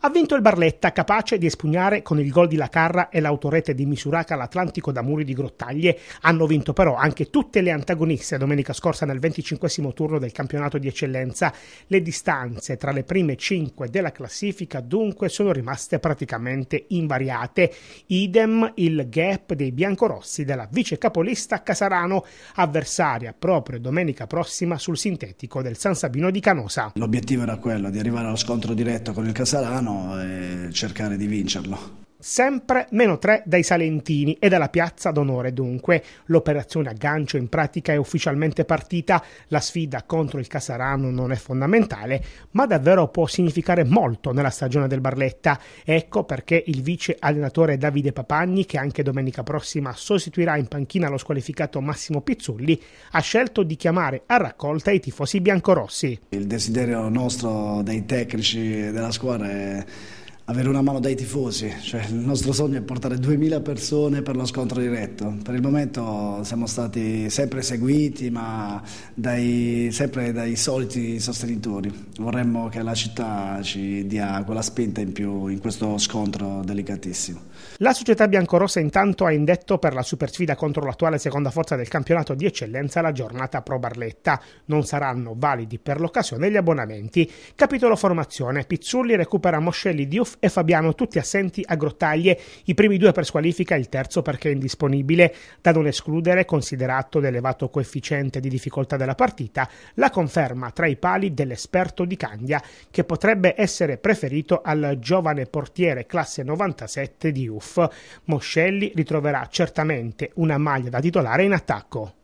ha vinto il Barletta, capace di espugnare con il gol di Lacarra e l'autorete di Misuraca l'Atlantico da muri di grottaglie. Hanno vinto però anche tutte le antagoniste domenica scorsa nel 25 turno del campionato di eccellenza. Le distanze tra le prime 5 della classifica dunque sono rimaste praticamente invariate. Idem il gap dei biancorossi della vice capolista Casarano, avversaria proprio domenica prossima sul sintetico del San Sabino di Canosa. L'obiettivo era quello di arrivare allo scontro diretto con il Casarano mano e cercare di vincerlo sempre meno 3 dai Salentini e dalla piazza d'onore dunque. L'operazione aggancio in pratica è ufficialmente partita, la sfida contro il Casarano non è fondamentale, ma davvero può significare molto nella stagione del Barletta. Ecco perché il vice allenatore Davide Papagni, che anche domenica prossima sostituirà in panchina lo squalificato Massimo Pizzulli, ha scelto di chiamare a raccolta i tifosi biancorossi. Il desiderio nostro dei tecnici della squadra è avere una mano dai tifosi, cioè, il nostro sogno è portare 2000 persone per lo scontro diretto. Per il momento siamo stati sempre seguiti, ma dai, sempre dai soliti sostenitori. Vorremmo che la città ci dia quella spinta in più in questo scontro delicatissimo. La società biancorossa intanto ha indetto per la supersfida contro l'attuale seconda forza del campionato di eccellenza la giornata Pro Barletta. Non saranno validi per l'occasione gli abbonamenti. Capitolo formazione. Pizzulli recupera Moscelli di Offensiva e Fabiano tutti assenti a Grottaglie, i primi due per squalifica, il terzo perché è indisponibile, da non escludere considerato l'elevato coefficiente di difficoltà della partita, la conferma tra i pali dell'esperto di Candia che potrebbe essere preferito al giovane portiere classe 97 di Diouf. Moscelli ritroverà certamente una maglia da titolare in attacco.